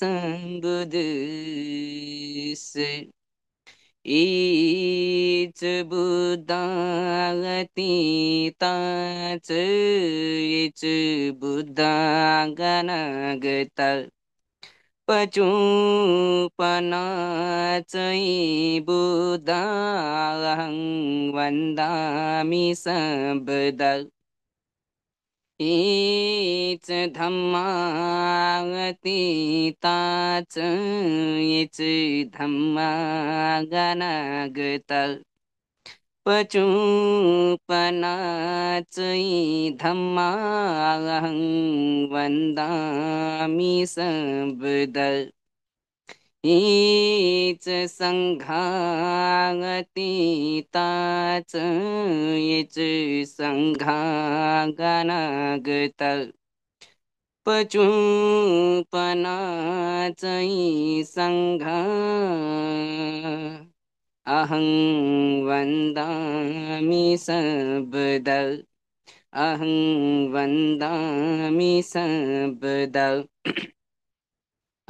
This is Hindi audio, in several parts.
sanbuddhis its buddha atita its buddha ganagata pachupana chai buddha vandami sambada इच धम्मा इच च एत धम्मा गनागत पचुपनाचै धम्मा 一之 Sangha 的大乘一之 Sangha 的那个大，不除不纳才 Sangha。阿恒万达米萨布达，阿恒万达米萨布达。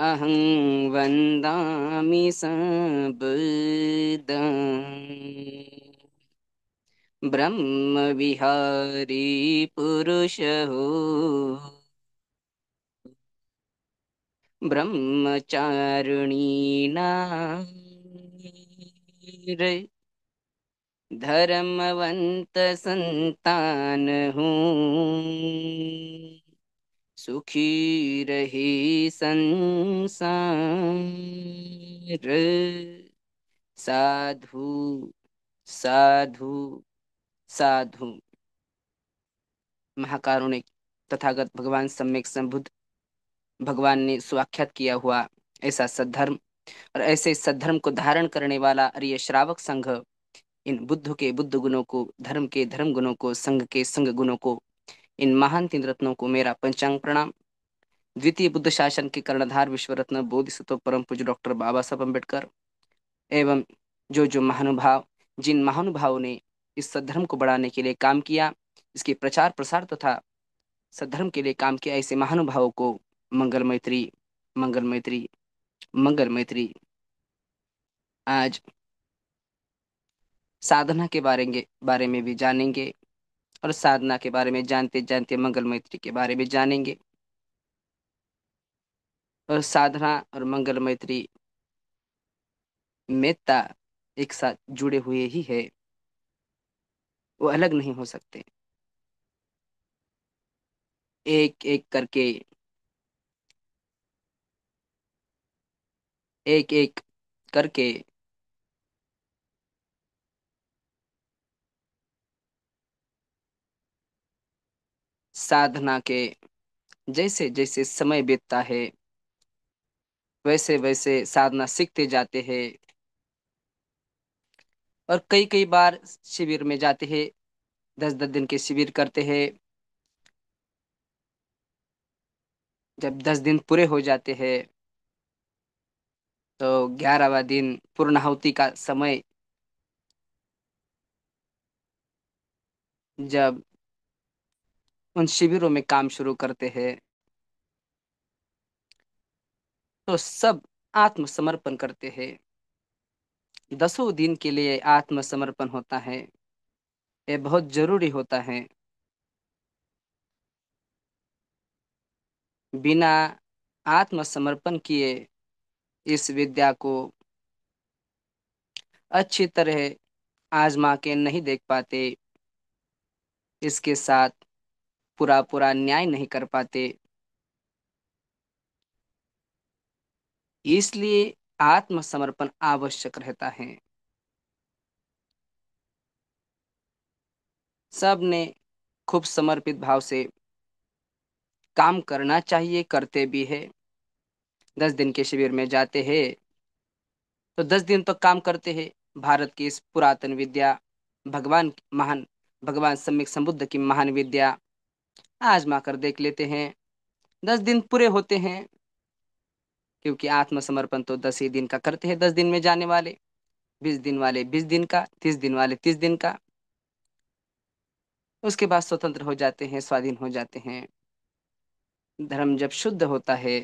अहं वन्दामि संबद ब्रह्मविहारी पुरुषः ब्रह्मचारुणीना धर्मवन्त सुखी रहे संसार साधु साधु साधु महाकारुणिक तथागत भगवान सम्यक संबुद्ध भगवान ने सुख्यात किया हुआ ऐसा सद्धर्म और ऐसे सद्धर्म को धारण करने वाला अरिय श्रावक संघ इन बुद्ध के बुद्ध गुणों को धर्म के धर्म गुणों को संघ के संघ गुणों को इन महान तीन रत्नों को मेरा पंचांग प्रणाम द्वितीय बुद्ध शासन के कर्णधार विश्व रत्न बोधिसत्व परम पूज डॉक्टर बाबा साहब अम्बेडकर एवं जो जो महानुभाव जिन महानुभावों ने इस सद्धर्म को बढ़ाने के लिए काम किया इसके प्रचार प्रसार तथा तो सद्धर्म के लिए काम किया ऐसे महानुभावों को मंगल मैत्री मंगल मैत्री मंगल मैत्री आज साधना के बारे बारे में भी जानेंगे और साधना के बारे में जानते जानते मंगल मैत्री के बारे में जानेंगे और साधना और मंगल मैत्री मेत्ता एक साथ जुड़े हुए ही है वो अलग नहीं हो सकते एक एक करके एक एक करके साधना के जैसे जैसे समय बीतता है वैसे वैसे साधना सीखते जाते हैं और कई कई बार शिविर में जाते हैं दस दस दिन के शिविर करते हैं जब दस दिन पूरे हो जाते हैं तो ग्यारहवा दिन पूर्णाहुति का समय जब उन शिविरों में काम शुरू करते हैं तो सब आत्मसमर्पण करते हैं दसों दिन के लिए आत्मसमर्पण होता है यह बहुत जरूरी होता है बिना आत्मसमर्पण किए इस विद्या को अच्छी तरह आजमा के नहीं देख पाते इसके साथ पूरा पूरा न्याय नहीं कर पाते इसलिए आत्मसमर्पण आवश्यक रहता है सब ने खूब समर्पित भाव से काम करना चाहिए करते भी है दस दिन के शिविर में जाते हैं तो दस दिन तो काम करते हैं भारत की इस पुरातन विद्या भगवान महान भगवान सम्यक संबुद्ध की महान विद्या आजमा कर देख लेते हैं दस दिन पूरे होते हैं क्योंकि आत्मसमर्पण तो दस ही दिन का करते हैं दस दिन में जाने वाले बीस दिन वाले बीस दिन का तीस दिन वाले तीस दिन का उसके बाद स्वतंत्र हो जाते हैं स्वाधीन हो जाते हैं धर्म जब शुद्ध होता है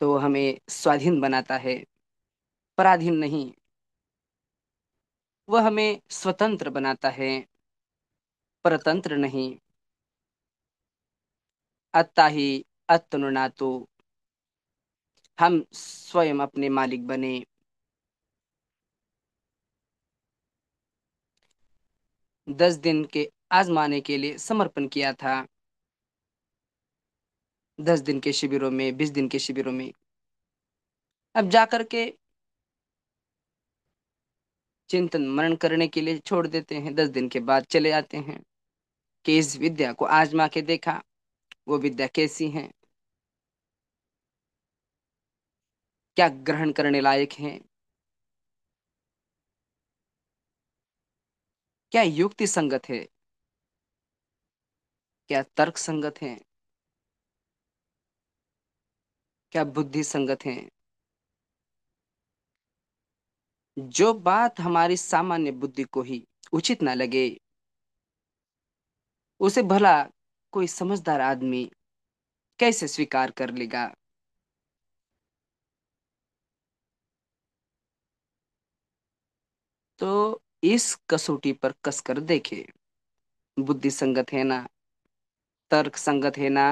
तो हमें स्वाधीन बनाता है पराधीन नहीं वह हमें स्वतंत्र बनाता है परतंत्र नहीं अताही अतनुनातु हम स्वयं अपने मालिक बने दस दिन के आजमाने के लिए समर्पण किया था दस दिन के शिविरों में बीस दिन के शिविरों में अब जाकर के चिंतन मनन करने के लिए छोड़ देते हैं दस दिन के बाद चले आते हैं कि इस विद्या को आजमा के देखा वो विद्या कैसी है क्या ग्रहण करने लायक है क्या युक्ति संगत है क्या तर्क संगत है क्या बुद्धि संगत है जो बात हमारी सामान्य बुद्धि को ही उचित ना लगे उसे भला कोई समझदार आदमी कैसे स्वीकार कर लेगा तो इस कसौटी पर कसकर देखे बुद्धि संगत है ना तर्क संगत है ना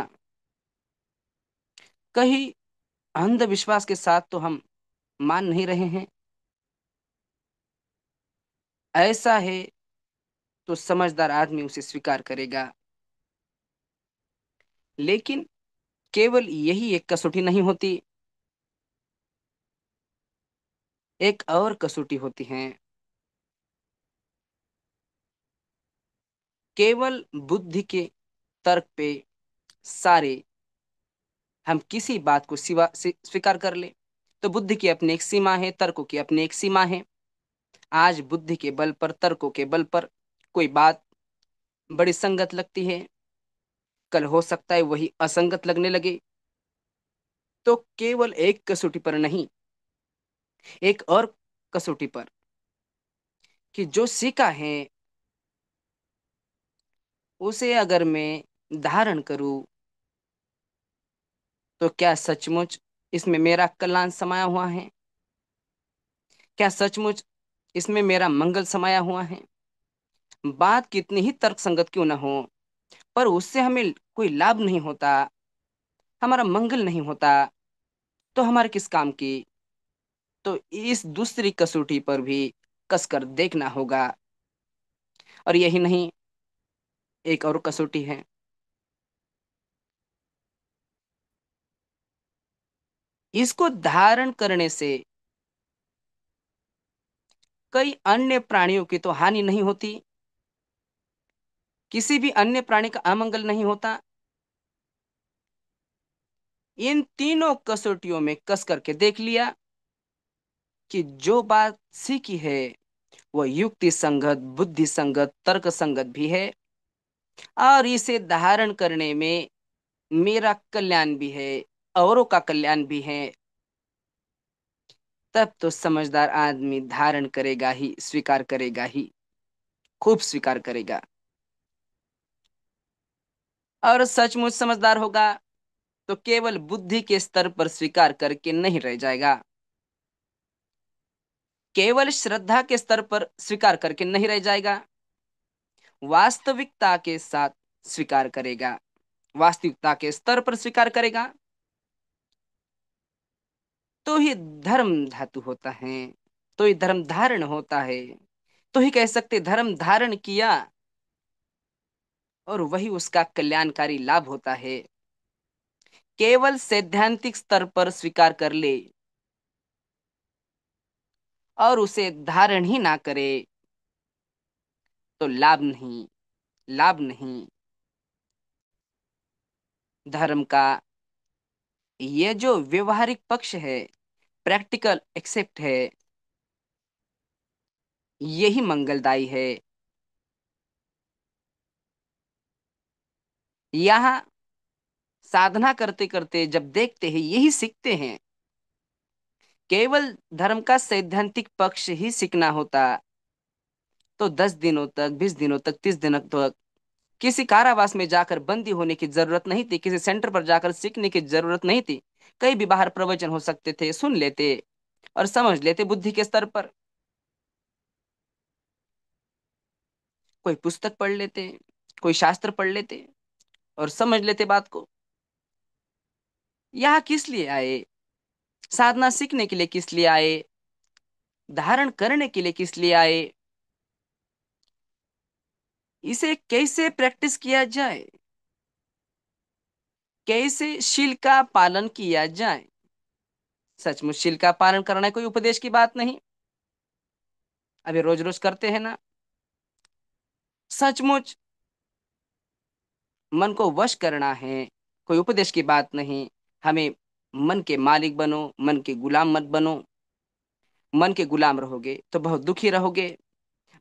कहीं अंधविश्वास के साथ तो हम मान नहीं रहे हैं ऐसा है तो समझदार आदमी उसे स्वीकार करेगा लेकिन केवल यही एक कसौटी नहीं होती एक और कसौटी होती है केवल बुद्धि के तर्क पे सारे हम किसी बात को सिवा स्वीकार कर ले तो बुद्धि की अपनी एक सीमा है तर्कों की अपनी एक सीमा है आज बुद्धि के बल पर तर्कों के बल पर कोई बात बड़ी संगत लगती है कल हो सकता है वही असंगत लगने लगे तो केवल एक कसौटी पर नहीं एक और कसौटी पर कि जो सीखा है उसे अगर मैं धारण करूं तो क्या सचमुच इसमें मेरा कल्याण समाया हुआ है क्या सचमुच इसमें मेरा मंगल समाया हुआ है बात कितनी ही तर्कसंगत क्यों ना हो पर उससे हमें कोई लाभ नहीं होता हमारा मंगल नहीं होता तो हमारे किस काम की तो इस दूसरी कसौटी पर भी कसकर देखना होगा और यही नहीं एक और कसौटी है इसको धारण करने से कई अन्य प्राणियों की तो हानि नहीं होती किसी भी अन्य प्राणी का अमंगल नहीं होता इन तीनों कसौटियों में कस करके देख लिया कि जो बात सीखी है वह युक्ति संगत बुद्धि संगत तर्क संगत भी है और इसे धारण करने में मेरा कल्याण भी है औरों का कल्याण भी है तब तो समझदार आदमी धारण करेगा ही स्वीकार करेगा ही खूब स्वीकार करेगा और सचमुच समझदार होगा तो केवल बुद्धि के स्तर पर स्वीकार करके नहीं रह जाएगा केवल श्रद्धा के स्तर पर स्वीकार करके नहीं रह जाएगा वास्तविकता के साथ स्वीकार करेगा वास्तविकता के स्तर पर स्वीकार करेगा तो ही धर्म धातु होता है तो ही धर्म धारण होता है तो ही कह सकते धर्म धारण किया और वही उसका कल्याणकारी लाभ होता है केवल सैद्धांतिक स्तर पर स्वीकार कर ले और उसे धारण ही ना करे तो लाभ नहीं लाभ नहीं धर्म का यह जो व्यवहारिक पक्ष है प्रैक्टिकल एक्सेप्ट है यही मंगलदायी है यहाँ साधना करते करते जब देखते हैं यही सीखते हैं केवल धर्म का सैद्धांतिक पक्ष ही सीखना होता तो दस दिनों तक बीस दिनों तक तीस दिनों तक किसी कारावास में जाकर बंदी होने की जरूरत नहीं थी किसी सेंटर पर जाकर सीखने की जरूरत नहीं थी कई भी बाहर प्रवचन हो सकते थे सुन लेते और समझ लेते बुद्धि के स्तर पर कोई पुस्तक पढ़ लेते कोई शास्त्र पढ़ लेते और समझ लेते बात को यहाँ किस लिए आए साधना सीखने के लिए किस लिए आए धारण करने के लिए किस लिए आए इसे कैसे प्रैक्टिस किया जाए कैसे शील का पालन किया जाए सचमुच शील का पालन करना कोई उपदेश की बात नहीं अभी रोज रोज करते हैं ना सचमुच मन को वश करना है कोई उपदेश की बात नहीं हमें मन के मालिक बनो मन के गुलाम मत बनो मन के गुलाम रहोगे तो बहुत दुखी रहोगे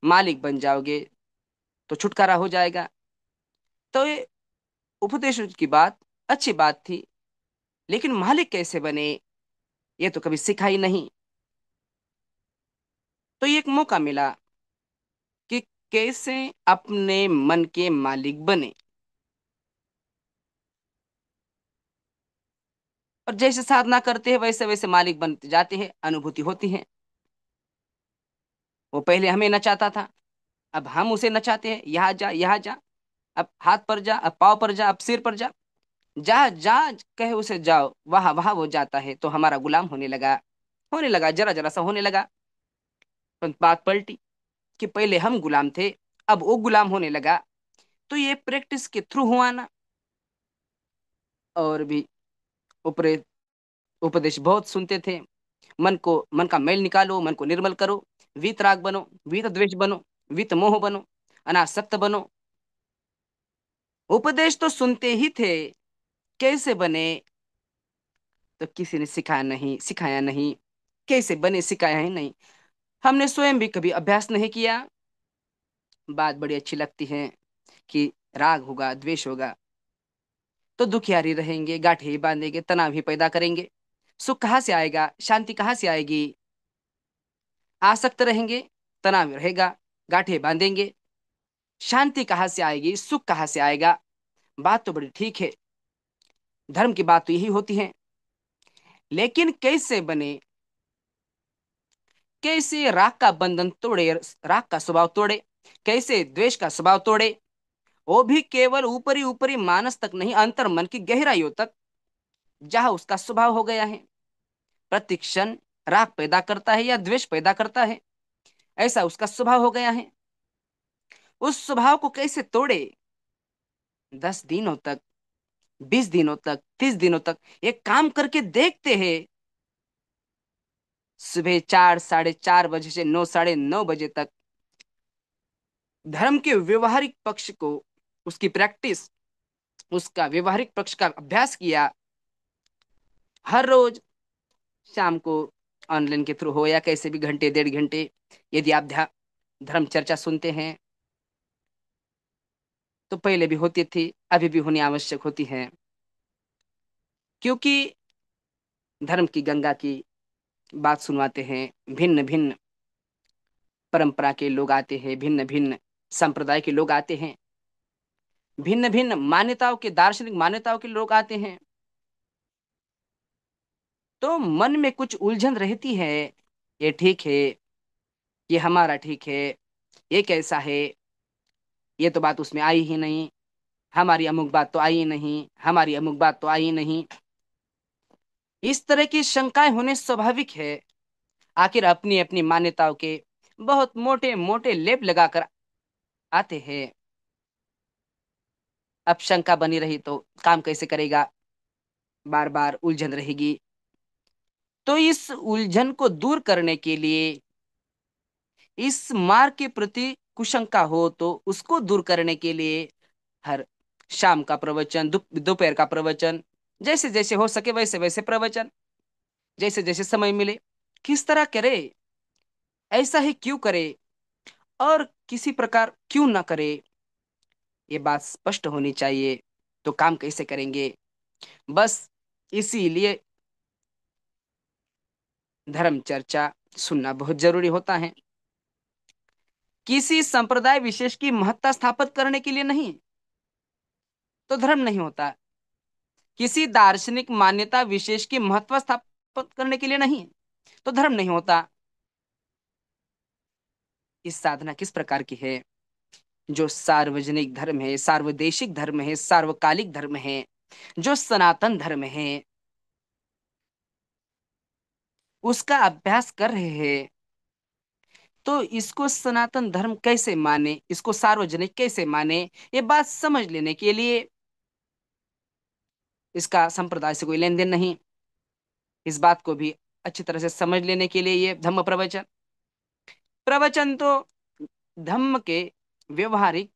मालिक बन जाओगे तो छुटकारा हो जाएगा तो ये उपदेश की बात अच्छी बात थी लेकिन मालिक कैसे बने ये तो कभी सिखाई नहीं तो ये एक मौका मिला कि कैसे अपने मन के मालिक बने और जैसे साधना करते हैं वैसे वैसे मालिक बनते जाते हैं अनुभूति होती है वो पहले हमें नचाता था अब हम उसे नचाते हैं यहाँ जा यहाँ जा अब हाथ पर जा अब पाव पर जा अब सिर पर जा जा जा कहे उसे जाओ वहा वहाँ वो जाता है तो हमारा गुलाम होने लगा होने लगा जरा जरा सा होने लगा तो बात पलटी कि पहले हम गुलाम थे अब वो गुलाम होने लगा तो ये प्रैक्टिस के थ्रू हुआ ना और भी उपरे उपदेश बहुत सुनते थे मन को मन का मेल निकालो मन को निर्मल करो वीत राग बनो वीत द्वेष बनो वीत मोह बनो अनासक्त बनो उपदेश तो सुनते ही थे कैसे बने तो किसी ने सिखाया नहीं सिखाया नहीं कैसे बने सिखाया ही नहीं हमने स्वयं भी कभी अभ्यास नहीं किया बात बड़ी अच्छी लगती है कि राग होगा द्वेष होगा तो दुखियारी रहेंगे गाठे ही बांधेंगे तनाव ही पैदा करेंगे सुख कहाँ से आएगा शांति कहाँ से आएगी आसक्त रहेंगे तनाव रहेगा गाठे बांधेंगे शांति कहाँ से आएगी सुख कहाँ से आएगा बात तो बड़ी ठीक है धर्म की बात तो यही होती है लेकिन कैसे बने कैसे राग का बंधन तोड़े राग का स्वभाव तोड़े कैसे द्वेष का स्वभाव तोड़े वो भी केवल ऊपरी ऊपरी मानस तक नहीं अंतर मन की गहराइयों तक जहां उसका स्वभाव हो गया है प्रतिक्षण राग पैदा करता है या द्वेष पैदा करता है ऐसा उसका स्वभाव हो गया है उस स्वभाव को कैसे तोड़े दस दिनों तक बीस दिनों तक तीस दिनों तक एक काम करके देखते हैं सुबह चार साढ़े चार बजे से नौ साढ़े नौ बजे तक धर्म के व्यवहारिक पक्ष को उसकी प्रैक्टिस उसका व्यवहारिक पक्ष का अभ्यास किया हर रोज शाम को ऑनलाइन के थ्रू हो या कैसे भी घंटे डेढ़ घंटे यदि आप धर्म चर्चा सुनते हैं तो पहले भी होती थी अभी भी होनी आवश्यक होती है क्योंकि धर्म की गंगा की बात सुनवाते हैं भिन्न भिन्न परंपरा के लोग आते हैं भिन्न भिन्न संप्रदाय के लोग आते हैं भिन्न भिन्न मान्यताओं के दार्शनिक मान्यताओं के लोग आते हैं तो मन में कुछ उलझन रहती है ये ठीक है ये हमारा ठीक है ये कैसा है ये तो बात उसमें आई ही नहीं हमारी अमुक बात तो आई नहीं हमारी अमुक बात तो आई नहीं इस तरह की शंकाएं होने स्वाभाविक है आखिर अपनी अपनी मान्यताओं के बहुत मोटे मोटे लेप लगाकर आते हैं अब शंका बनी रही तो काम कैसे करेगा बार बार उलझन रहेगी तो इस उलझन को दूर करने के लिए इस मार्ग के प्रति कुशंका हो तो उसको दूर करने के लिए हर शाम का प्रवचन दोपहर का प्रवचन जैसे जैसे हो सके वैसे वैसे प्रवचन जैसे जैसे समय मिले किस तरह करे ऐसा ही क्यों करे और किसी प्रकार क्यों ना करे ये बात स्पष्ट होनी चाहिए तो काम कैसे करेंगे बस इसीलिए धर्म चर्चा सुनना बहुत जरूरी होता है किसी संप्रदाय विशेष की महत्ता स्थापित करने के लिए नहीं तो धर्म नहीं होता किसी दार्शनिक मान्यता विशेष की महत्व स्थापित करने के लिए नहीं तो धर्म नहीं होता इस साधना किस प्रकार की है जो सार्वजनिक धर्म है सार्वदेशिक धर्म है सार्वकालिक धर्म है जो सनातन धर्म है उसका अभ्यास कर रहे हैं तो इसको सनातन धर्म कैसे माने इसको सार्वजनिक कैसे माने ये बात समझ लेने के लिए इसका संप्रदाय से कोई लेन देन नहीं इस बात को भी अच्छी तरह से समझ लेने के लिए ये धम्म प्रवचन प्रवचन तो धम्म के व्यवहारिक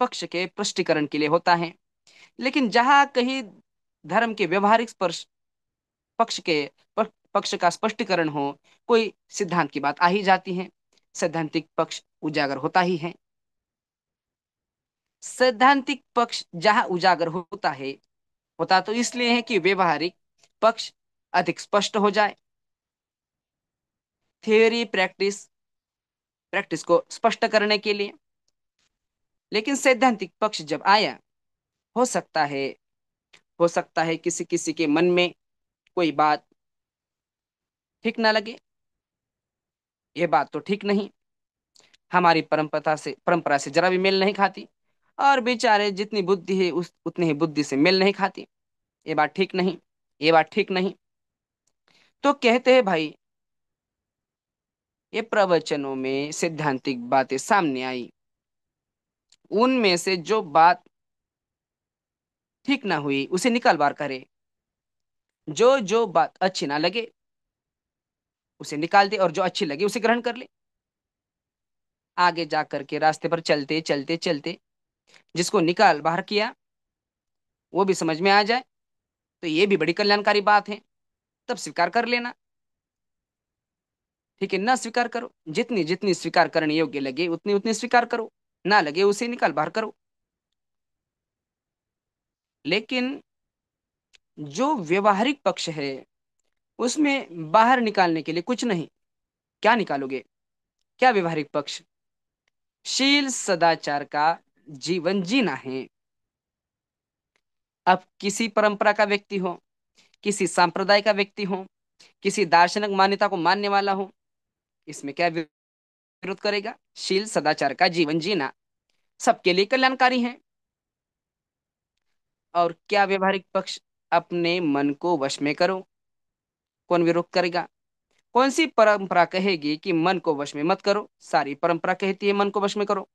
पक्ष के पुष्टिकरण के लिए होता है लेकिन जहां कहीं धर्म के व्यवहारिक स्पर्श पक्ष के पक्ष का स्पष्टीकरण हो कोई सिद्धांत की बात आ ही जाती है सैद्धांतिक पक्ष उजागर होता ही है सैद्धांतिक पक्ष जहां उजागर होता है होता तो इसलिए है कि व्यवहारिक पक्ष अधिक स्पष्ट हो जाए थ्योरी प्रैक्टिस प्रैक्टिस को स्पष्ट करने के लिए लेकिन सैद्धांतिक पक्ष जब आया हो सकता है हो सकता है किसी किसी के मन में कोई बात ठीक ना लगे ये बात तो ठीक नहीं हमारी परंपरा से परंपरा से जरा भी मेल नहीं खाती और बेचारे जितनी बुद्धि है उस उतनी ही बुद्धि से मेल नहीं खाती ये बात ठीक नहीं ये बात ठीक नहीं तो कहते हैं भाई ये प्रवचनों में सिद्धांतिक बातें सामने आई उनमें से जो बात ठीक ना हुई उसे निकाल बार करे जो जो बात अच्छी ना लगे उसे निकाल दे और जो अच्छी लगे उसे ग्रहण कर ले आगे जा करके रास्ते पर चलते चलते चलते जिसको निकाल बाहर किया वो भी समझ में आ जाए तो ये भी बड़ी कल्याणकारी बात है तब स्वीकार कर लेना ठीक है ना स्वीकार करो जितनी जितनी स्वीकार करने योग्य लगे उतनी उतनी स्वीकार करो ना लगे उसे निकाल बाहर करो लेकिन जो व्यवहारिक पक्ष है उसमें बाहर निकालने के लिए कुछ नहीं क्या निकालोगे क्या व्यवहारिक पक्ष शील सदाचार का जीवन जीना है अब किसी परंपरा का व्यक्ति हो किसी संप्रदाय का व्यक्ति हो किसी दार्शनिक मान्यता को मानने वाला हो इसमें क्या विरोध करेगा शील सदाचार का जीवन जीना सबके लिए कल्याणकारी है और क्या व्यवहारिक पक्ष अपने मन को वश में करो कौन विरोध करेगा कौन सी परंपरा कहेगी कि मन को वश में मत करो सारी परंपरा कहती है मन को वश में करो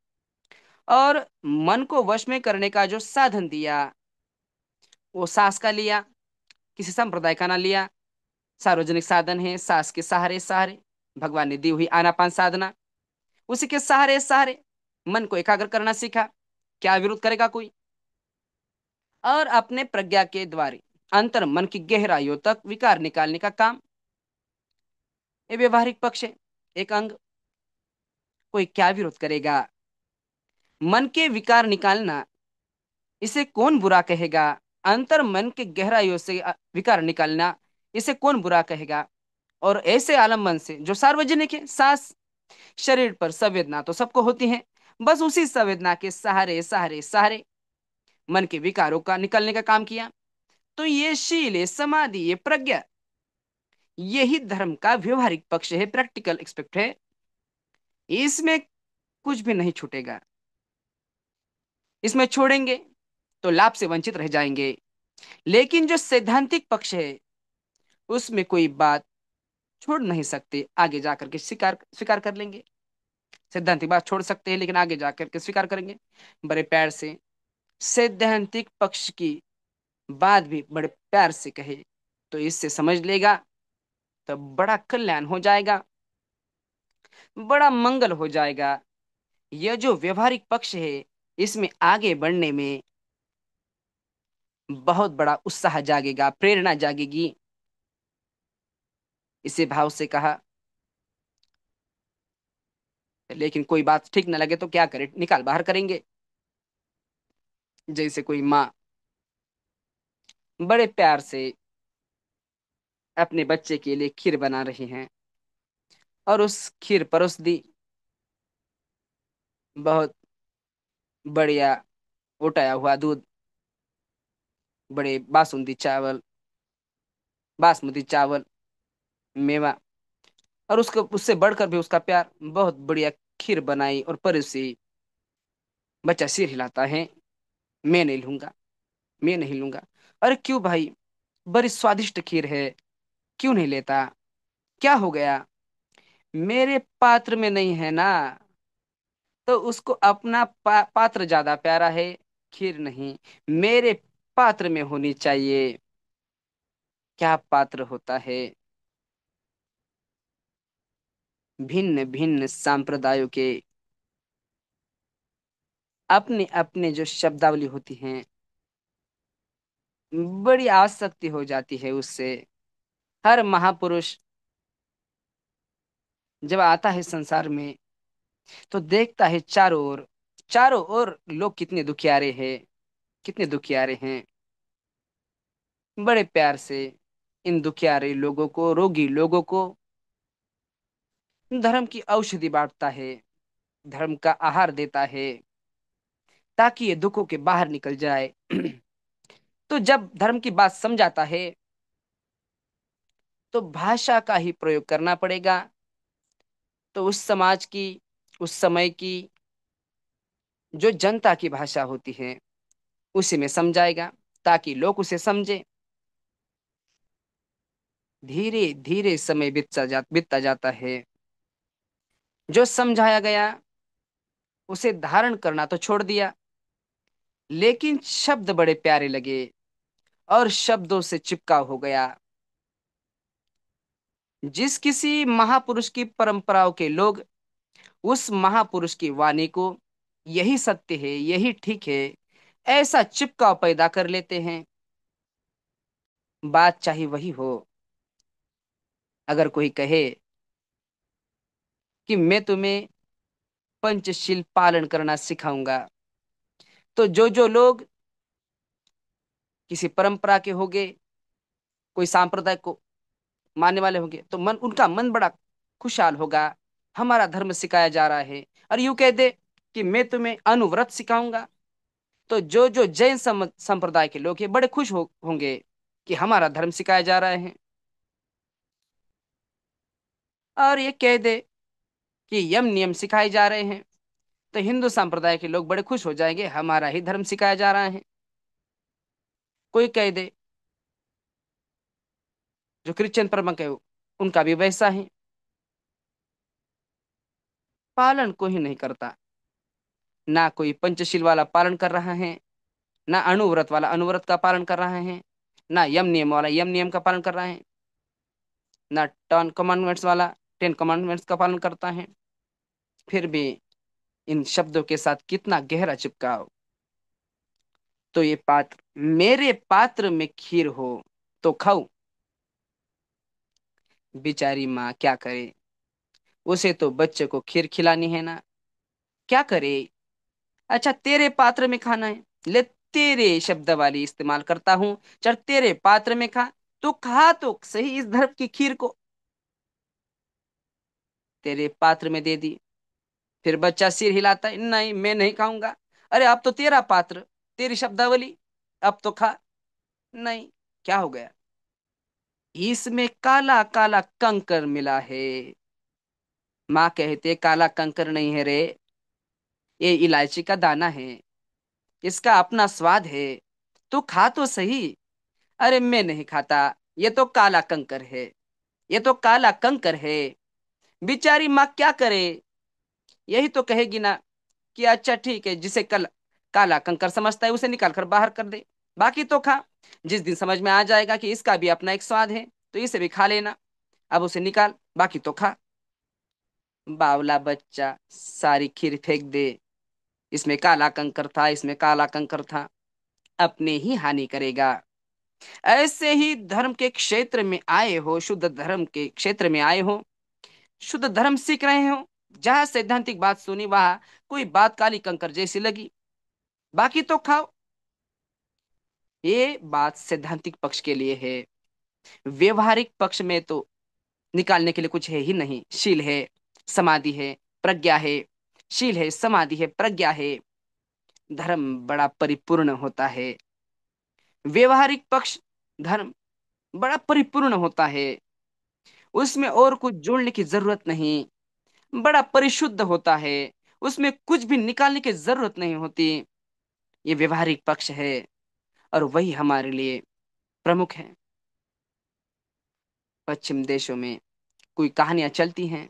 और मन को वश में करने का जो साधन दिया वो सास का लिया किसी संप्रदाय का ना लिया सार्वजनिक साधन है सास के सहारे सहारे भगवान ने दी हुई आनापान साधना उसी के सहारे सहारे मन को एकाग्र करना सीखा क्या विरोध करेगा कोई और अपने प्रज्ञा के द्वारे अंतर मन की गहराइयों तक विकार निकालने का काम ये व्यवहारिक पक्ष है एक अंग कोई क्या विरोध करेगा मन के विकार निकालना इसे कौन बुरा कहेगा अंतर मन के गहराइयों से विकार निकालना इसे कौन बुरा कहेगा और ऐसे मन से जो सार्वजनिक है सास शरीर पर संवेदना तो सबको होती है बस उसी संवेदना के सहारे सहारे सहारे मन के विकारों का निकलने का काम किया तो ये शील समाधि ये प्रज्ञा यही धर्म का व्यवहारिक पक्ष है प्रैक्टिकल एक्सपेक्ट है इसमें कुछ भी नहीं छूटेगा इसमें छोड़ेंगे तो लाभ से वंचित रह जाएंगे लेकिन जो सैद्धांतिक पक्ष है उसमें कोई बात छोड़ नहीं सकते आगे जा करके स्वीकार स्वीकार कर लेंगे सिद्धांतिक बात छोड़ सकते हैं लेकिन आगे जा करके स्वीकार करेंगे बड़े प्यार से सिद्धांतिक पक्ष की बात भी बड़े प्यार से कहे तो इससे समझ लेगा तो बड़ा कल्याण हो जाएगा बड़ा मंगल हो जाएगा यह जो व्यवहारिक पक्ष है इसमें आगे बढ़ने में बहुत बड़ा उत्साह जागेगा प्रेरणा जागेगी इसे भाव से कहा लेकिन कोई बात ठीक ना लगे तो क्या करे निकाल बाहर करेंगे जैसे कोई माँ बड़े प्यार से अपने बच्चे के लिए खीर बना रही हैं और उस खीर परोस दी बहुत बढ़िया उठाया हुआ दूध बड़े बासुंदी चावल बासमती चावल मेवा और उसको उससे बढ़कर भी उसका प्यार बहुत बढ़िया खीर बनाई और पर उसे बच्चा सिर हिलाता है मैं नहीं लूंगा मैं नहीं लूंगा अरे क्यों भाई बड़ी स्वादिष्ट खीर है क्यों नहीं लेता क्या हो गया मेरे पात्र में नहीं है ना तो उसको अपना पा, पात्र ज्यादा प्यारा है खीर नहीं मेरे पात्र में होनी चाहिए क्या पात्र होता है भिन्न भिन्न संप्रदायों के अपने अपने जो शब्दावली होती हैं बड़ी आसक्ति हो जाती है उससे हर महापुरुष जब आता है संसार में तो देखता है चारों ओर चारों ओर लोग कितने दुखियारे हैं कितने दुखियारे हैं बड़े प्यार से इन दुखियारे लोगों को रोगी लोगों को धर्म की औषधि बांटता है धर्म का आहार देता है ताकि ये दुखों के बाहर निकल जाए तो जब धर्म की बात समझाता है तो भाषा का ही प्रयोग करना पड़ेगा तो उस समाज की उस समय की जो जनता की भाषा होती है उसी में समझाएगा ताकि लोग उसे समझे धीरे धीरे समय बीतता जा बीतता जाता है जो समझाया गया उसे धारण करना तो छोड़ दिया लेकिन शब्द बड़े प्यारे लगे और शब्दों से चिपका हो गया जिस किसी महापुरुष की परंपराओं के लोग उस महापुरुष की वाणी को यही सत्य है यही ठीक है ऐसा चिपका पैदा कर लेते हैं बात चाहे वही हो अगर कोई कहे कि मैं तुम्हें पंचशील पालन करना सिखाऊंगा तो जो जो लोग किसी परंपरा के होंगे कोई सांप्रदाय को मानने वाले होंगे तो मन उनका मन बड़ा खुशहाल होगा हमारा धर्म सिखाया जा रहा है और यू कह दे कि मैं तुम्हें अनुव्रत सिखाऊंगा तो जो जो जैन संप्रदाय के लोग हैं बड़े खुश हो, होंगे कि हमारा धर्म सिखाया जा रहा है और ये कह दे कि यम नियम सिखाए जा रहे हैं तो हिंदू संप्रदाय के लोग बड़े खुश हो जाएंगे हमारा ही धर्म सिखाया जा रहा है कोई कह दे जो क्रिश्चियन प्रमुख है उनका भी वैसा है पालन को ही नहीं करता ना कोई पंचशील वाला पालन कर रहा है ना अनुव्रत वाला अनुव्रत का पालन कर रहा है ना यम नियम वाला यम नियम का पालन कर रहा है ना टर्न कमांडमेंट्स वाला टेन कमांडमेंट्स का पालन करता है फिर भी इन शब्दों के साथ कितना गहरा चिपका तो ये पात्र मेरे पात्र में खीर हो तो खाओ बेचारी माँ क्या करे उसे तो बच्चे को खीर खिलानी है ना क्या करे अच्छा तेरे पात्र में खाना है ले तेरे शब्द वाली इस्तेमाल करता हूं चल तेरे पात्र में खा तो खा तो सही इस धर्म की खीर को तेरे पात्र में दे दिए फिर बच्चा सिर हिलाता है नहीं मैं नहीं खाऊंगा अरे अब तो तेरा पात्र तेरी शब्दावली अब तो खा नहीं क्या हो गया इसमें काला काला कंकर मिला है माँ कहते काला कंकर नहीं है रे ये इलायची का दाना है इसका अपना स्वाद है तू खा तो सही अरे मैं नहीं खाता ये तो काला कंकर है ये तो काला कंकर है बेचारी माँ क्या करे यही तो कहेगी ना कि अच्छा ठीक है जिसे कल काला कंकर समझता है उसे निकाल कर बाहर कर दे बाकी तो खा जिस दिन समझ में आ जाएगा कि इसका भी अपना एक स्वाद है तो इसे भी खा लेना अब उसे निकाल बाकी तो खा बावला बच्चा सारी खीर फेंक दे इसमें काला कंकर था इसमें काला कंकर था अपने ही हानि करेगा ऐसे ही धर्म के क्षेत्र में आए हो शुद्ध धर्म के क्षेत्र में आए हो शुद्ध धर्म सीख रहे हो जहां सैद्धांतिक बात सुनी वहां कोई बात काली कंकर जैसी लगी बाकी तो खाओ ये बात सैद्धांतिक पक्ष के लिए है व्यवहारिक पक्ष में तो निकालने के लिए कुछ है ही नहीं शील है समाधि है प्रज्ञा है शील है समाधि है प्रज्ञा है धर्म बड़ा परिपूर्ण होता है व्यवहारिक पक्ष धर्म बड़ा परिपूर्ण होता है उसमें और कुछ जोड़ने की जरूरत नहीं बड़ा परिशुद्ध होता है उसमें कुछ भी निकालने की जरूरत नहीं होती ये व्यवहारिक पक्ष है और वही हमारे लिए प्रमुख है पश्चिम देशों में कोई कहानियां चलती हैं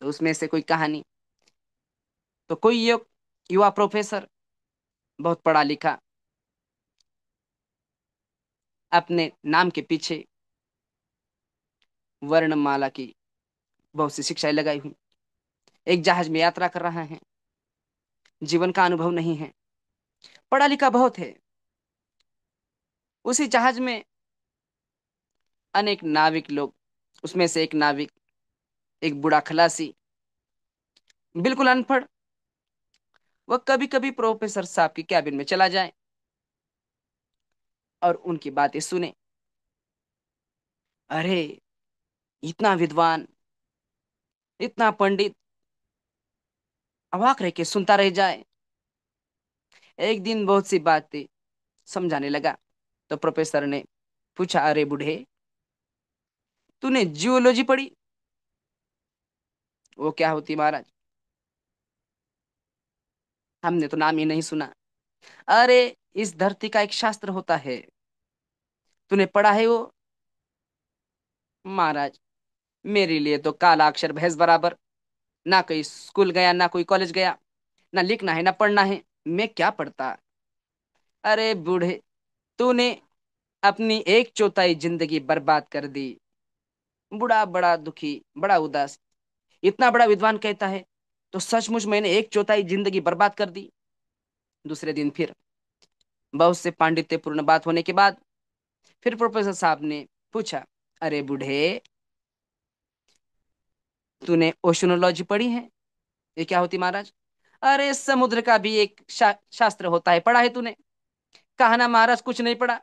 तो उसमें से कोई कहानी तो कोई युवा प्रोफेसर बहुत पढ़ा लिखा अपने नाम के पीछे वर्णमाला की बहुत सी शिक्षाएं लगाई हुई एक जहाज में यात्रा कर रहा है जीवन का अनुभव नहीं है पढ़ा लिखा बहुत है उसी जहाज में अनेक नाविक लोग उसमें से एक नाविक एक बुढ़ा खलासी बिल्कुल अनपढ़ वह कभी कभी प्रोफेसर साहब की कैबिन में चला जाए और उनकी बातें सुने अरे इतना विद्वान इतना पंडित अवाक रह के सुनता रह जाए एक दिन बहुत सी बातें समझाने लगा तो प्रोफेसर ने पूछा अरे बूढ़े तूने जियोलॉजी पढ़ी वो क्या होती महाराज हमने तो नाम ही नहीं सुना अरे इस धरती का एक शास्त्र होता है तूने पढ़ा है वो महाराज मेरे लिए तो काला अक्षर भैंस बराबर ना कोई स्कूल गया ना कोई कॉलेज गया ना लिखना है ना पढ़ना है मैं क्या पढ़ता अरे बूढ़े तूने अपनी एक चौथाई जिंदगी बर्बाद कर दी बुढ़ा बड़ा दुखी बड़ा उदास इतना बड़ा विद्वान कहता है तो सचमुच मैंने एक चौथाई जिंदगी बर्बाद कर दी दूसरे दिन फिर बहुत से पांडित्यपूर्ण बात होने के बाद फिर प्रोफेसर साहब ने पूछा अरे बूढ़े तूने ओशनोलॉजी पढ़ी है ये क्या होती महाराज अरे समुद्र का भी एक शा, शास्त्र होता है पढ़ा है तूने कहा ना महाराज कुछ नहीं पढ़ा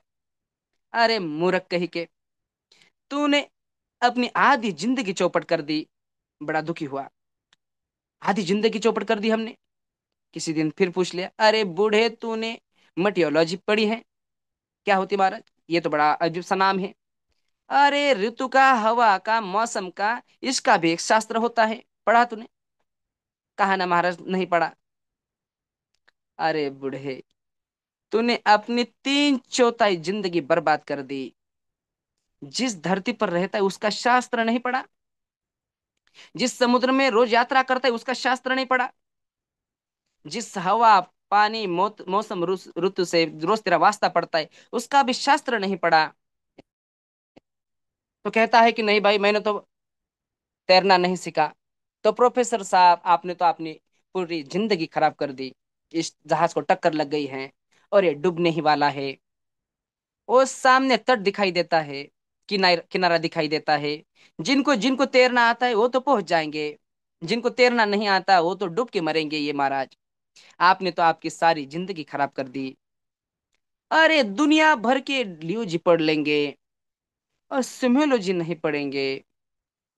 अरे मूर्ख कही के तूने अपनी आधी जिंदगी चौपट कर दी बड़ा दुखी हुआ आधी जिंदगी चौपट कर दी हमने किसी दिन फिर पूछ लिया अरे बूढ़े तूने मटियोलॉजी पढ़ी है क्या होती महाराज ये तो बड़ा अजीब सा नाम है अरे ऋतु का हवा का मौसम का इसका भी एक शास्त्र होता है पढ़ा तूने कहा ना महाराज नहीं पढ़ा अरे बूढ़े तूने अपनी तीन चौथाई जिंदगी बर्बाद कर दी जिस धरती पर रहता है उसका शास्त्र नहीं पढ़ा जिस समुद्र में रोज यात्रा करता है उसका शास्त्र नहीं पढ़ा जिस हवा पानी मौसम ऋतु से रोज तेरा वास्ता पड़ता है उसका भी शास्त्र नहीं पढ़ा तो कहता है कि नहीं भाई मैंने तो तैरना नहीं सीखा तो प्रोफेसर साहब आपने तो अपनी पूरी जिंदगी खराब कर दी इस जहाज को टक्कर लग गई है और ये डूबने ही वाला है वो सामने तट दिखाई देता है किनार, किनारा दिखाई देता है जिनको जिनको तैरना आता है वो तो पहुंच जाएंगे जिनको तैरना नहीं आता वो तो डूब के मरेंगे ये महाराज आपने तो आपकी सारी जिंदगी खराब कर दी अरे दुनिया भर के लियू जी पढ़ लेंगे और सिम्योलॉजी नहीं पढ़ेंगे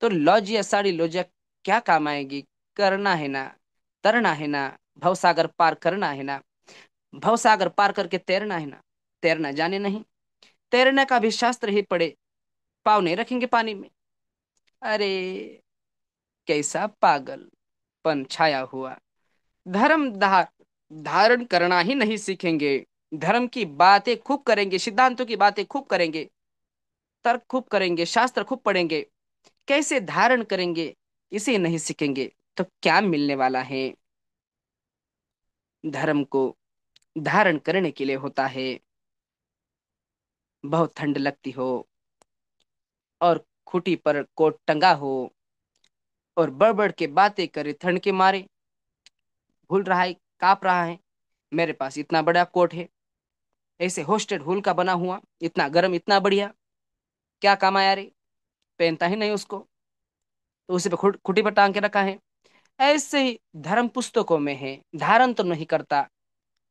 तो लॉजी साड़ी लोजा क्या काम आएगी करना है ना तरना है ना भवसागर पार करना है ना भवसागर पार करके तैरना है ना तैरना जाने नहीं तैरना का भी शास्त्र ही पड़े पाव नहीं रखेंगे पानी में अरे कैसा पागल पन छाया हुआ धर्म धार धारण करना ही नहीं सीखेंगे धर्म की बातें खूब करेंगे सिद्धांतों की बातें खूब करेंगे तर्क खूब करेंगे शास्त्र खूब पढ़ेंगे कैसे धारण करेंगे इसे नहीं सीखेंगे तो क्या मिलने वाला है धर्म को धारण करने के लिए होता है बहुत ठंड लगती हो और खुटी पर कोट टंगा हो और बड़बड़ के बातें करे ठंड के मारे भूल रहा है काप रहा है मेरे पास इतना बड़ा कोट है ऐसे होस्टेड हुल का बना हुआ इतना गर्म इतना बढ़िया क्या काम आया रे पहनता ही नहीं उसको तो उसे पे खुट, खुटी पर टांग के रखा है ऐसे ही धर्म पुस्तकों में है धारण तो नहीं करता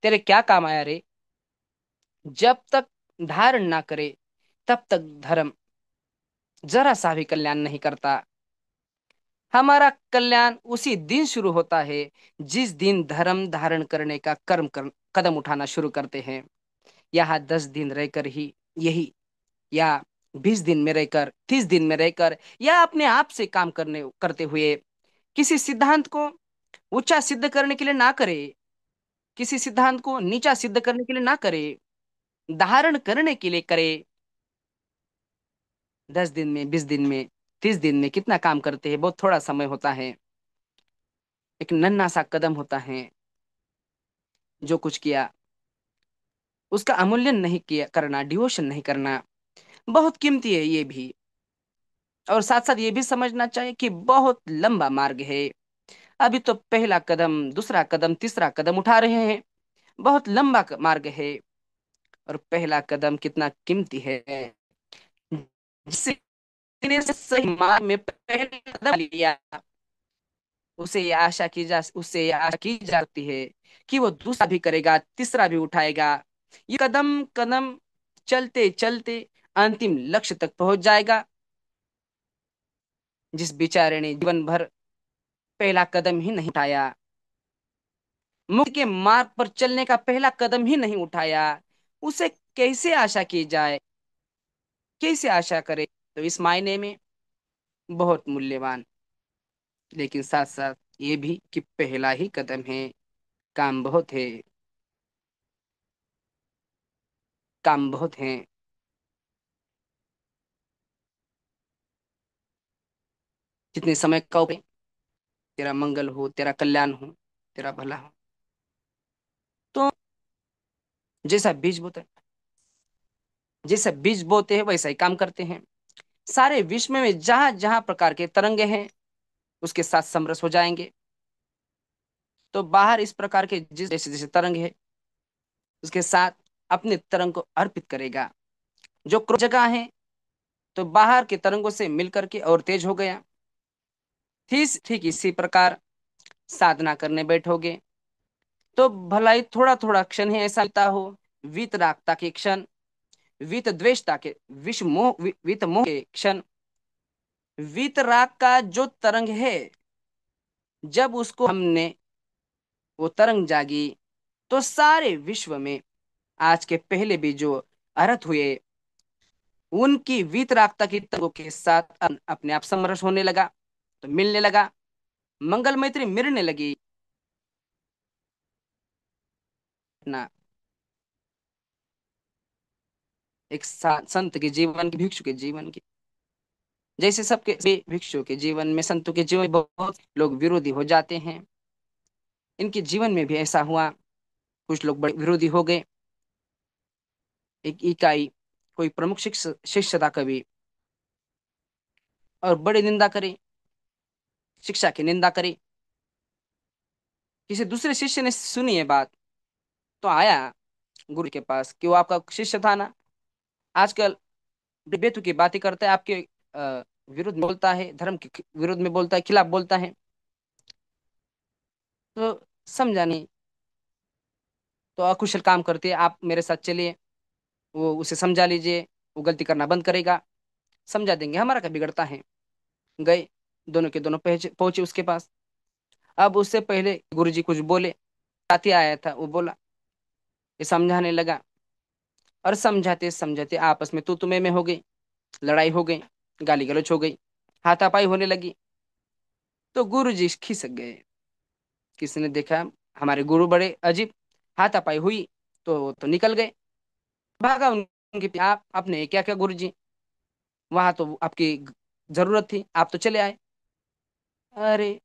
तेरे क्या काम आया रे जब तक धारण ना करे तब तक धर्म जरा सा भी कल्याण नहीं करता हमारा कल्याण उसी दिन शुरू होता है जिस दिन धर्म धारण करने का कर्म कर, कदम उठाना शुरू करते हैं यहाँ दस दिन रहकर ही यही या बीस दिन में रहकर तीस दिन में रहकर या अपने आप से काम करने करते हुए किसी सिद्धांत को ऊंचा सिद्ध करने के लिए ना करे किसी सिद्धांत को नीचा सिद्ध करने के लिए ना करे धारण करने के लिए करे दस दिन में बीस दिन में तीस दिन में कितना काम करते हैं बहुत थोड़ा समय होता है एक नन्ना सा कदम होता है जो कुछ किया उसका अमूल्यन नहीं किया करना डिवोशन नहीं करना बहुत कीमती है ये भी और साथ साथ ये भी समझना चाहिए कि बहुत लंबा मार्ग है अभी तो पहला कदम दूसरा कदम तीसरा कदम उठा रहे हैं बहुत लंबा मार्ग है और पहला कदम कितना कीमती है जिसे सही मार्ग में पहले कदम लिया उसे ये आशा की जा उसे ये आशा की जाती है कि वो दूसरा भी करेगा तीसरा भी उठाएगा ये कदम कदम चलते चलते अंतिम लक्ष्य तक पहुंच जाएगा जिस बेचारे ने जीवन भर पहला कदम ही नहीं उठाया मुख्य के मार्ग पर चलने का पहला कदम ही नहीं उठाया उसे कैसे आशा की जाए कैसे आशा करे तो इस मायने में बहुत मूल्यवान लेकिन साथ साथ ये भी कि पहला ही कदम है काम बहुत है काम बहुत है जितने समय का उपाय तेरा मंगल हो तेरा कल्याण हो तेरा भला हो तो जैसा बीज बोते हैं जैसा बीज बोते हैं वैसा ही काम करते हैं सारे विश्व में जहां जहां प्रकार के तरंगे हैं उसके साथ समरस हो जाएंगे तो बाहर इस प्रकार के जिस जैसे जैसे तरंग है उसके साथ अपने तरंग को अर्पित करेगा जो जगह है तो बाहर के तरंगों से मिलकर के और तेज हो गया ठीक ठीक इसी प्रकार साधना करने बैठोगे तो भलाई थोड़ा थोड़ा क्षण ही ऐसा लगता हो रागता के क्षण वित द्वेषता के मोह वित मोह के क्षण राग का जो तरंग है जब उसको हमने वो तरंग जागी तो सारे विश्व में आज के पहले भी जो अरहत हुए उनकी रागता की तरंगों के साथ अपने आप समरस होने लगा तो मिलने लगा मंगल मैत्री मिलने लगी ना एक संत के जीवन की भिक्षु के जीवन की जैसे सबके भिक्षु के जीवन में संतों के जीवन बहुत लोग विरोधी हो जाते हैं इनके जीवन में भी ऐसा हुआ कुछ लोग बड़े विरोधी हो गए एक इकाई कोई प्रमुख शिष्य शिष्यता कवि और बड़ी निंदा करे शिक्षा की निंदा करी किसी दूसरे शिष्य ने सुनी है बात तो आया गुरु के पास कि वो आपका शिष्य था ना आजकल बेतु की बातें करता है आपके विरुद्ध बोलता है धर्म के विरुद्ध में बोलता है खिलाफ बोलता है तो समझा नहीं तो अकुशल काम करते आप मेरे साथ चलिए वो उसे समझा लीजिए वो गलती करना बंद करेगा समझा देंगे हमारा क्या बिगड़ता है गए दोनों के दोनों पहुंचे उसके पास अब उससे पहले गुरुजी कुछ बोले साथी आया था वो बोला ये समझाने लगा और समझाते समझाते आपस में तू तुम्हें में हो गई लड़ाई हो गई गाली गलोच हो गई हाथापाई होने लगी तो गुरु जी खिसक गए किसी ने देखा हमारे गुरु बड़े अजीब हाथापाई हुई तो तो निकल गए भागा उनके आप आपने क्या क्या गुरु जी वहां तो आपकी जरूरत थी आप तो चले आए अरे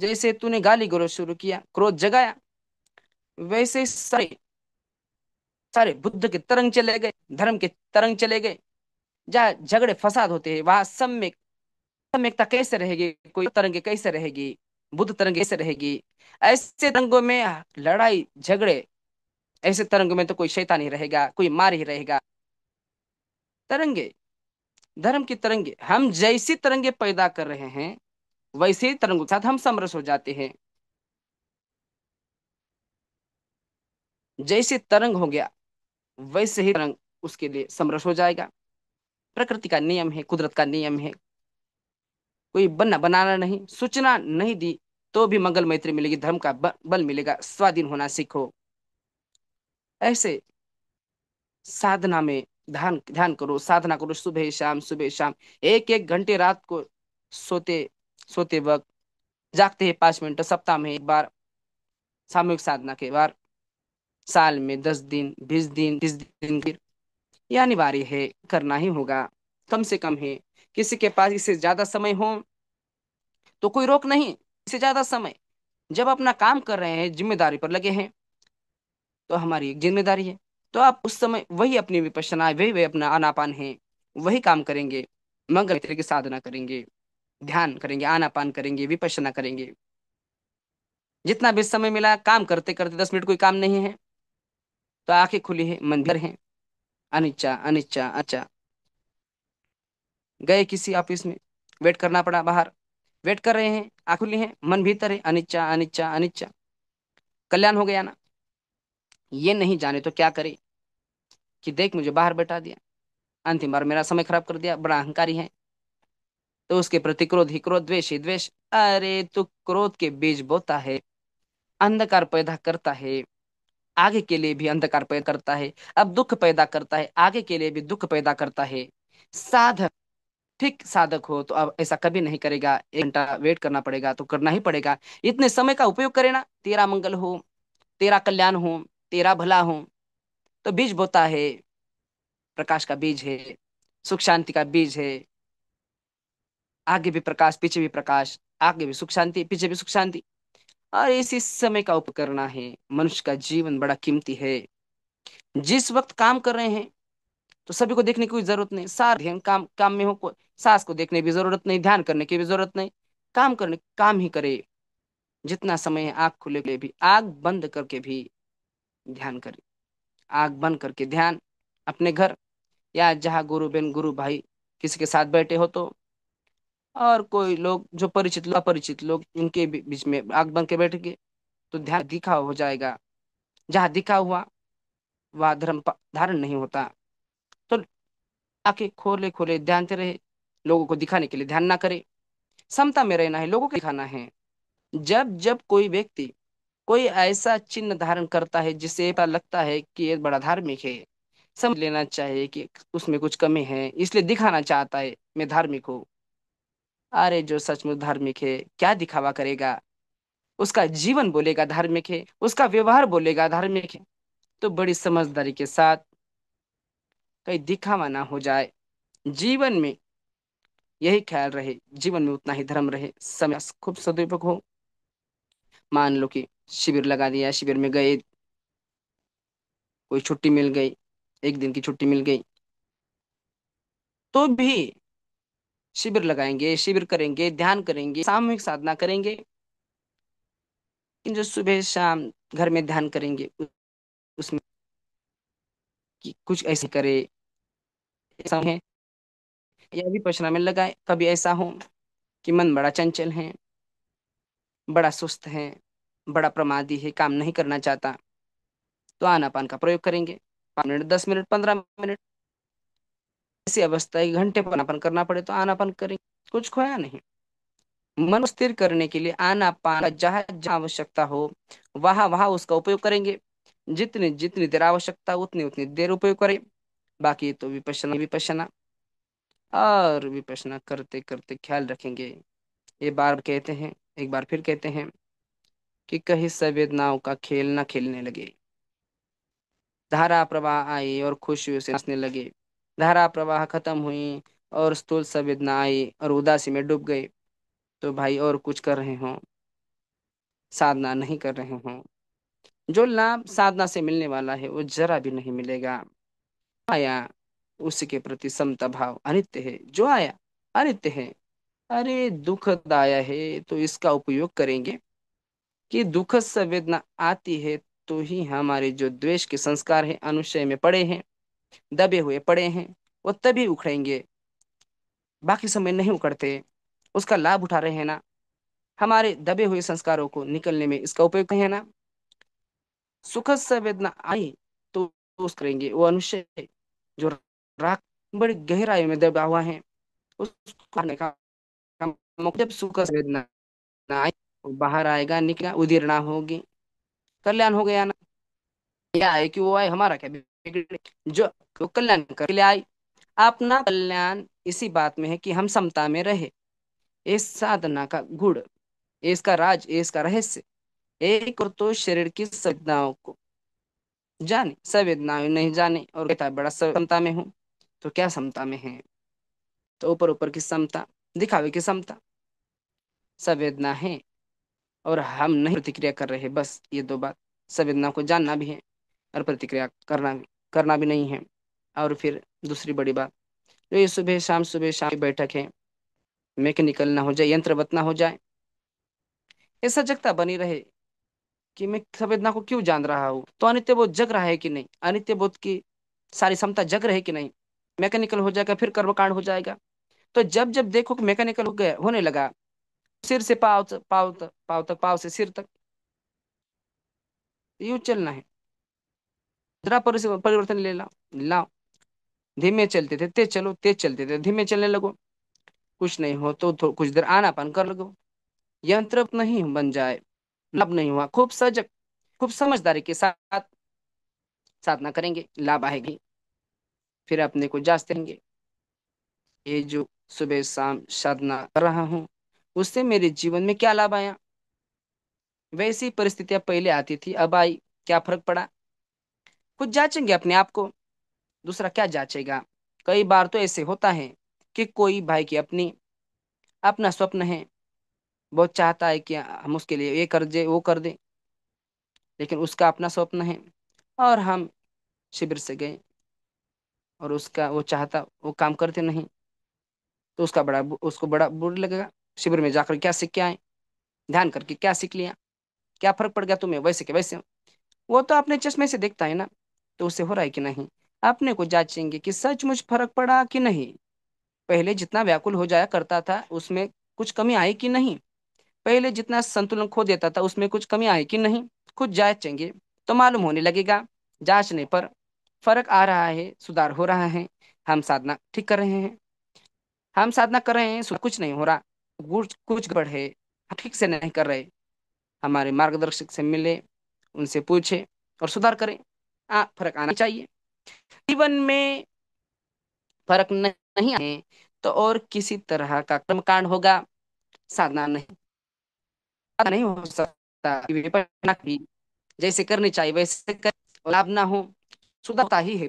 जैसे तूने गाली गलो शुरू किया क्रोध जगाया वैसे सारे सारे बुद्ध के तरंग चले गए धर्म के तरंग चले गए जहाँ झगड़े फसाद होते हैं वहां सम्यक सम्यकता कैसे रहेगी कोई तरंगे कैसे रहेगी बुद्ध तरंग कैसे रहेगी ऐसे तरंगों में लड़ाई झगड़े ऐसे तरंगों में तो कोई शैतान ही रहेगा कोई मार ही रहेगा तरंगे धर्म की तरंगे हम जैसी तरंगे पैदा कर रहे हैं वैसे तरंगों के साथ हम समरस हो जाते हैं जैसे तरंग हो गया वैसे ही तरंग उसके लिए समरस हो जाएगा प्रकृति का नियम है कुदरत का नियम है कोई बनना बनाना नहीं सूचना नहीं दी तो भी मंगल मैत्री मिलेगी धर्म का बल मिलेगा स्वाधीन होना सीखो ऐसे साधना में ध्यान ध्यान करो साधना करो सुबह शाम सुबह शाम एक एक घंटे रात को सोते सोते वक्त जागते हैं पांच मिनट सप्ताह में एक बार सामूहिक साधना के बार साल में दस दिन बीस दिन तीस दिन यह अनिवार्य है करना ही होगा कम से कम है किसी के पास इससे ज्यादा समय हो तो कोई रोक नहीं इससे ज्यादा समय जब अपना काम कर रहे हैं जिम्मेदारी पर लगे हैं तो हमारी एक जिम्मेदारी है तो आप उस समय वही अपनी विपसना वही वही अपना आनापान है वही काम करेंगे मंगल तरीके साधना करेंगे ध्यान करेंगे आनापान करेंगे विपसना करेंगे जितना भी समय मिला काम करते करते दस मिनट कोई काम नहीं है तो आंखें खुली है मंदिर है अनिच्छा अनिच्छा अच्छा गए किसी ऑफिस में वेट करना पड़ा बाहर वेट कर रहे हैं आंख खुली है मन भीतर है अनिच्छा अनिच्छा अनिच्छा कल्याण हो गया ना ये नहीं जाने तो क्या करे कि देख मुझे बाहर बैठा दिया अंतिम बार मेरा समय खराब कर दिया बड़ा अहंकारी है तो उसके प्रति क्रोध ही क्रोध द्वेष ही द्वेष अरे तो क्रोध के बीज बोता है अंधकार पैदा करता है आगे के लिए भी अंधकार पैदा करता है अब दुख पैदा करता है आगे के लिए भी दुख पैदा करता है साधक ठीक साधक हो तो अब ऐसा कभी नहीं करेगा एक घंटा वेट करना पड़ेगा तो करना ही पड़ेगा इतने समय का उपयोग करे ना तेरा मंगल हो तेरा कल्याण हो तेरा भला हो तो बीज बोता है प्रकाश का बीज है सुख शांति का बीज है आगे भी प्रकाश पीछे भी प्रकाश आगे भी सुख शांति पीछे भी सुख शांति और इसी समय का उपकरण है मनुष्य का जीवन बड़ा कीमती है जिस वक्त काम कर रहे हैं तो सभी को देखने की कोई जरूरत नहीं सार ध्यान काम काम में हो को सास को देखने की जरूरत नहीं ध्यान करने की भी जरूरत नहीं काम करने काम ही करे जितना समय है आग खुले के भी आग बंद करके भी ध्यान करे आग बंद करके ध्यान अपने घर या जहाँ गुरु बहन गुरु भाई किसी के साथ बैठे हो तो और कोई लोग जो परिचित लोग लोग उनके बीच में आग बन के बैठ गए तो ध्यान दिखा हो जाएगा जहाँ दिखा हुआ वह धर्म धारण नहीं होता तो आके खोले खोले ध्यान से रहे लोगों को दिखाने के लिए ध्यान ना करे समता में रहना है लोगों को दिखाना है जब जब कोई व्यक्ति कोई ऐसा चिन्ह धारण करता है जिससे पता लगता है कि ये बड़ा धार्मिक है समझ लेना चाहिए कि उसमें कुछ कमी है इसलिए दिखाना चाहता है मैं धार्मिक हूँ अरे जो सचमुच धार्मिक है क्या दिखावा करेगा उसका जीवन बोलेगा धार्मिक है उसका व्यवहार बोलेगा धार्मिक है तो बड़ी समझदारी के साथ कहीं दिखावा ना हो जाए जीवन में यही ख्याल रहे जीवन में उतना ही धर्म रहे समय खूब सदुपयोग हो मान लो कि शिविर लगा दिया शिविर में गए कोई छुट्टी मिल गई एक दिन की छुट्टी मिल गई तो भी शिविर लगाएंगे शिविर करेंगे ध्यान करेंगे सामूहिक साधना करेंगे जो सुबह शाम घर में ध्यान करेंगे उसमें कि कुछ ऐसे करे ऐसा है या में लगाए कभी ऐसा हो कि मन बड़ा चंचल है बड़ा सुस्त है बड़ा प्रमादी है काम नहीं करना चाहता तो आनापान का प्रयोग करेंगे पाँच मिनट दस मिनट पंद्रह मिनट ऐसी अवस्था एक घंटे पर पनापन करना पड़े तो आनापन करेंगे कुछ खोया नहीं मन स्थिर करने के लिए आना पाना जहाँ जहाँ आवश्यकता हो वहां वहां उसका उपयोग करेंगे जितनी जितनी देर आवश्यकता उतनी उतनी देर उपयोग करें बाकी तो विपशना विपशना और विपशना करते करते ख्याल रखेंगे ये बार कहते हैं एक बार फिर कहते हैं कि कहीं संवेदनाओं का खेल न खेलने लगे धारा प्रवाह आए और खुशियों से हंसने लगे धारा प्रवाह खत्म हुई और स्थूल संवेदना आई और उदासी में डूब गए तो भाई और कुछ कर रहे हो साधना नहीं कर रहे हो जो लाभ साधना से मिलने वाला है वो जरा भी नहीं मिलेगा आया उसके प्रति समता भाव अनित्य है जो आया अनित्य है अरे दुखद आया है तो इसका उपयोग करेंगे कि दुखद संवेदना आती है तो ही हमारे जो द्वेष के संस्कार है अनुशय में पड़े हैं दबे हुए पड़े हैं वो तभी उखड़ेंगे बाकी समय नहीं उखड़ते उसका लाभ उठा रहे हैं ना हमारे दबे हुए संस्कारों को निकलने में इसका उपयोग है ना सुख संवेदना आई तो करेंगे वो अनुष्य जो राग बड़ी गहराई में दबा हुआ है जब सुख संवेदना आई तो बाहर आएगा निकला उदीर्णा होगी कल्याण हो गया ना क्या है कि वो आए हमारा क्या जो कल्याण कर ले आई अपना कल्याण इसी बात में है कि हम समता में रहे इस साधना का गुड़ इसका राज इसका रहस्य एक और तो शरीर की संवेदनाओं को जाने संवेदनाएं नहीं जाने और कहता बड़ा समता में हूँ तो क्या समता में है तो ऊपर ऊपर की समता दिखावे की समता संवेदना है और हम नहीं प्रतिक्रिया कर रहे बस ये दो बात संवेदना को जानना भी है और प्रतिक्रिया करना भी करना भी नहीं है और फिर दूसरी बड़ी बात जो ये सुबह शाम सुबह शाम की बैठक है मैकेनिकल ना हो जाए यंत्र ना हो जाए ये सजगता बनी रहे कि मैं संवेदना को क्यों जान रहा हूँ तो अनित्य बोध जग रहा है कि नहीं अनित्य बोध की सारी क्षमता जग रहे कि नहीं मैकेनिकल हो जाएगा फिर कर्मकांड हो जाएगा तो जब जब देखो कि मैकेनिकल हो गया होने लगा सिर से पाव पाव तक पाव तक पाव से सिर तक यूं चलना है जरा परिवर्तन ले ला ला धीमे चलते थे तेज चलो तेज चलते थे धीमे चलने लगो कुछ नहीं हो तो कुछ देर आना पान कर लगो यंत्र नहीं बन जाए लाभ नहीं हुआ खूब सजग खूब समझदारी के साथ साधना करेंगे लाभ आएगी फिर अपने को जांच देंगे ये जो सुबह शाम साधना कर रहा हूँ उससे मेरे जीवन में क्या लाभ आया वैसी परिस्थितियां पहले आती थी अब आई क्या फर्क पड़ा खुद जांचेंगे अपने आप को दूसरा क्या जांचेगा कई बार तो ऐसे होता है कि कोई भाई की अपनी अपना स्वप्न है बहुत चाहता है कि हम उसके लिए ये कर दे वो कर दे लेकिन उसका अपना स्वप्न है और हम शिविर से गए और उसका वो चाहता वो काम करते नहीं तो उसका बड़ा उसको बड़ा बुरा लगेगा शिविर में जाकर क्या सीख के आए ध्यान करके क्या सीख लिया क्या फर्क पड़ गया तुम्हें वैसे के वैसे वो तो अपने चश्मे से देखता है ना तो उसे हो रहा है कि नहीं अपने को जांचेंगे कि सचमुच फर्क पड़ा कि नहीं पहले जितना व्याकुल हो जाया करता था उसमें कुछ कमी आई कि नहीं पहले जितना संतुलन खो देता था उसमें कुछ कमी आई कि नहीं खुद जांचेंगे तो मालूम होने लगेगा जांचने पर फर्क आ रहा है सुधार हो रहा है हम साधना ठीक कर रहे हैं हम साधना कर रहे हैं कुछ नहीं हो रहा कुछ कुछ है ठीक से नहीं कर रहे हमारे मार्गदर्शक से मिले उनसे पूछे और सुधार करें आ, फर्क आना चाहिए जीवन में फर्क नहीं आए तो और किसी तरह का कर्मकांड होगा साधना नहीं साधना नहीं हो सकता भी जैसे करनी चाहिए वैसे कर लाभ ना हो सुधरता ही है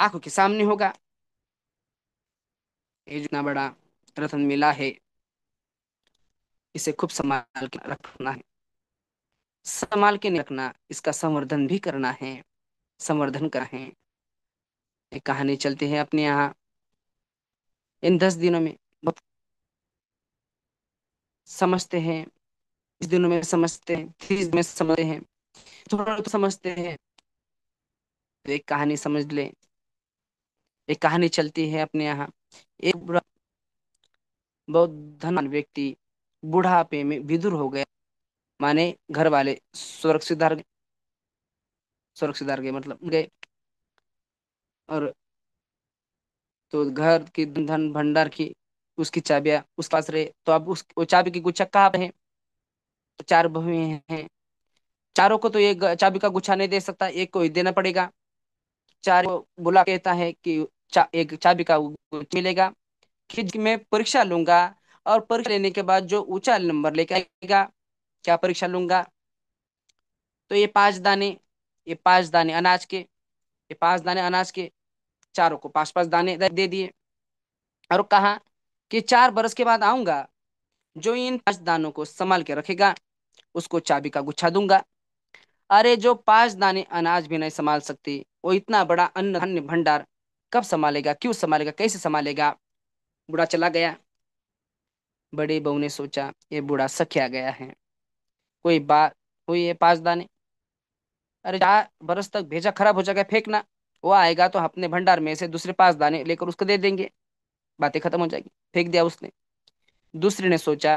आंखों के सामने होगा ये जितना बड़ा रतन मिला है इसे खूब संभाल के रखना है संभाल के नहीं रखना इसका संवर्धन भी करना है संवर्धन करना है एक कहानी चलती है अपने यहाँ इन दस दिनों में समझते हैं इस दिनों में समझते हैं में समझते हैं थोड़ा तो समझते हैं तो एक कहानी समझ ले एक कहानी चलती है अपने यहाँ एक बहुत धनवान व्यक्ति बुढ़ापे में विदुर हो गया माने घर वाले सुरक्षितार सुरक्षितार गए मतलब गए और तो घर की धन भंडार की उसकी चाबियां उस पास रहे तो अब उस वो चाबी की गुच्छा कहाँ है तो चार बहुएं हैं चारों को तो ये चाबी का गुच्छा नहीं दे सकता एक को देना पड़ेगा चार बुला कहता है कि चा, एक चाबी का मिलेगा कि मैं परीक्षा लूंगा और परीक्षा लेने के बाद जो ऊंचा नंबर लेके आएगा क्या परीक्षा लूंगा तो ये पांच दाने ये पांच दाने अनाज के ये पांच दाने अनाज के चारों को पांच पांच दाने दे दिए और कहा कि चार बरस के बाद आऊंगा जो इन पांच दानों को संभाल के रखेगा उसको चाबी का गुच्छा दूंगा अरे जो पांच दाने अनाज भी नहीं संभाल सकते वो इतना बड़ा अन्न धन्य भंडार कब संभालेगा क्यों संभालेगा कैसे संभालेगा बूढ़ा चला गया बड़े बहू ने सोचा ये बूढ़ा सख्या गया है कोई बात हुई है पांच दाने अरे चार बरस तक भेजा खराब हो जाएगा फेंकना वो आएगा तो अपने भंडार में से दूसरे पांच दाने लेकर उसको दे देंगे बातें खत्म हो जाएगी फेंक दिया उसने दूसरे ने सोचा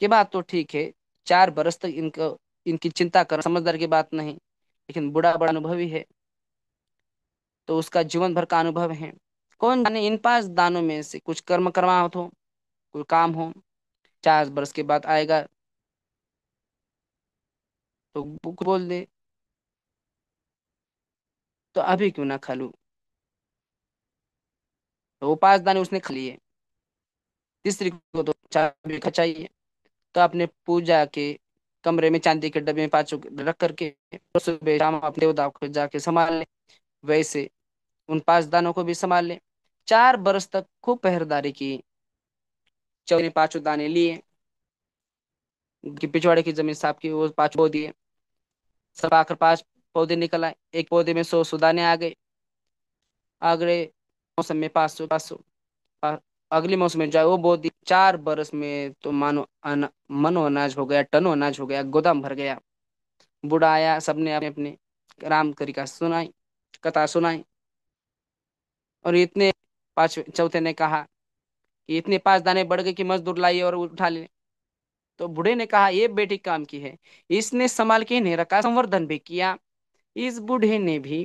कि बात तो ठीक है चार बरस तक इनको इनकी चिंता कर समझदार की बात नहीं लेकिन बुढ़ा बड़ा अनुभवी है तो उसका जीवन भर का अनुभव है कौन जाने इन पांच दानों में से कुछ कर्म करवा हो तो, कोई काम हो चार बरस के बाद आएगा तो बुक बोल दे तो अभी क्यों ना खा लू तो वो पांच दाने उसने खा लिए तीसरी को तो चाबी खचाइए तो आपने पूजा के कमरे में चांदी के डब्बे में पांचों रख करके सुबह शाम अपने देवता को जाके संभाल ले वैसे उन पांच दानों को भी संभाल ले चार बरस तक खूब पहरेदारी की चौधरी पांचों दाने लिए उनकी पिछवाड़े की जमीन साफ की वो पाँच पौधे सब आकर पांच पौधे निकल आए एक पौधे में सौ सुदाने आ गए अगले मौसम में पांच सौ पाँच सौ अगले मौसम में जाए वो बो दिए चार बरस में तो मानो अन, मनो अनाज हो गया टनो अनाज हो गया गोदाम भर गया बूढ़ा आया सबने अपने अपने राम करिका सुनाई कथा सुनाई और इतने पांच चौथे ने कहा कि इतने पांच दाने बढ़ गए कि मजदूर लाइए और उठा ले तो बूढ़े ने कहा ये बेटी काम की है इसने संभाल के नेहरा का संवर्धन भी किया इस बूढ़े ने भी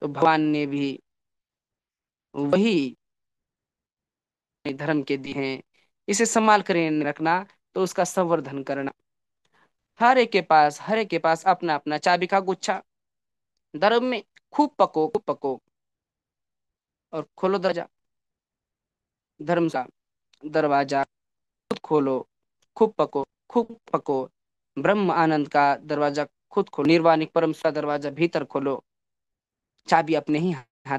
तो भगवान ने भी वही धर्म के दिए हैं इसे संभाल कर रखना तो उसका संवर्धन करना हर एक के पास हर एक के पास अपना अपना चाबी का गुच्छा धर्म में खूब पको खूब पको और खोलो दर्जा धर्म साहब दरवाजा खुद खोलो खूब पको खूब पको ब्रह्म आनंद का दरवाजा खुद खोलो निर्वाणिक परम सा दरवाजा भीतर खोलो चाबी अपने ही हाथ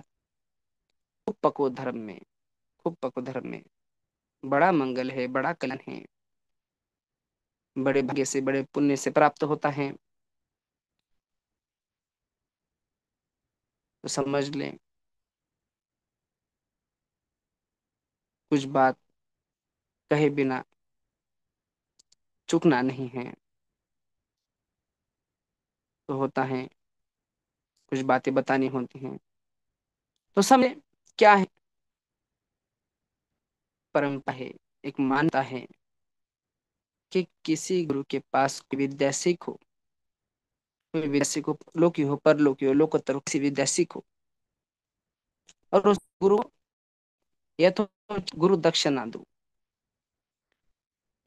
खूब पको धर्म में खूब पको धर्म में बड़ा मंगल है बड़ा कलन है बड़े भाग्य से बड़े पुण्य से प्राप्त होता है तो समझ लें कुछ बात कहे बिना चुकना नहीं है तो होता है कुछ बातें बतानी होती हैं तो समय क्या है परंपरा है एक मानता है कि किसी गुरु के पास कोई विद्या सीखो कोई विद्या सीखो लोकी हो पर परलोकी हो लोकोत्तर किसी विद्या सीखो और उस गुरु या तो गुरु दक्षिणा दू